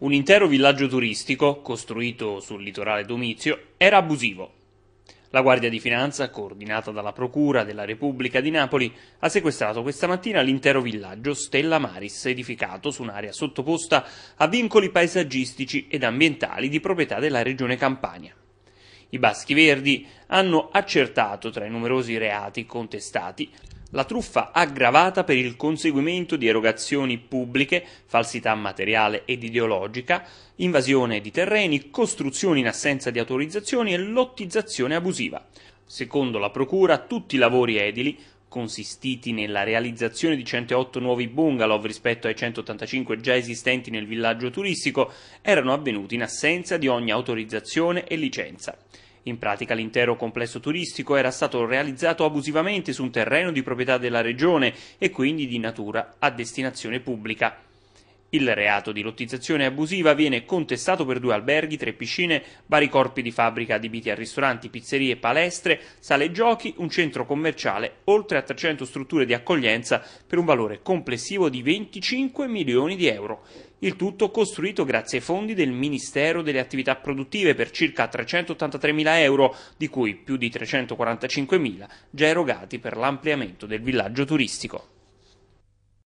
Un intero villaggio turistico, costruito sul litorale domizio, era abusivo. La Guardia di Finanza, coordinata dalla Procura della Repubblica di Napoli, ha sequestrato questa mattina l'intero villaggio Stella Maris, edificato su un'area sottoposta a vincoli paesaggistici ed ambientali di proprietà della Regione Campania. I Baschi Verdi hanno accertato tra i numerosi reati contestati la truffa aggravata per il conseguimento di erogazioni pubbliche, falsità materiale ed ideologica, invasione di terreni, costruzioni in assenza di autorizzazioni e lottizzazione abusiva. Secondo la Procura, tutti i lavori edili, consistiti nella realizzazione di 108 nuovi bungalow rispetto ai 185 già esistenti nel villaggio turistico, erano avvenuti in assenza di ogni autorizzazione e licenza. In pratica l'intero complesso turistico era stato realizzato abusivamente su un terreno di proprietà della regione e quindi di natura a destinazione pubblica. Il reato di lottizzazione abusiva viene contestato per due alberghi, tre piscine, vari corpi di fabbrica adibiti a ristoranti, pizzerie, palestre, sale giochi, un centro commerciale, oltre a 300 strutture di accoglienza per un valore complessivo di 25 milioni di euro. Il tutto costruito grazie ai fondi del Ministero delle Attività Produttive per circa 383 mila euro, di cui più di 345 mila già erogati per l'ampliamento del villaggio turistico.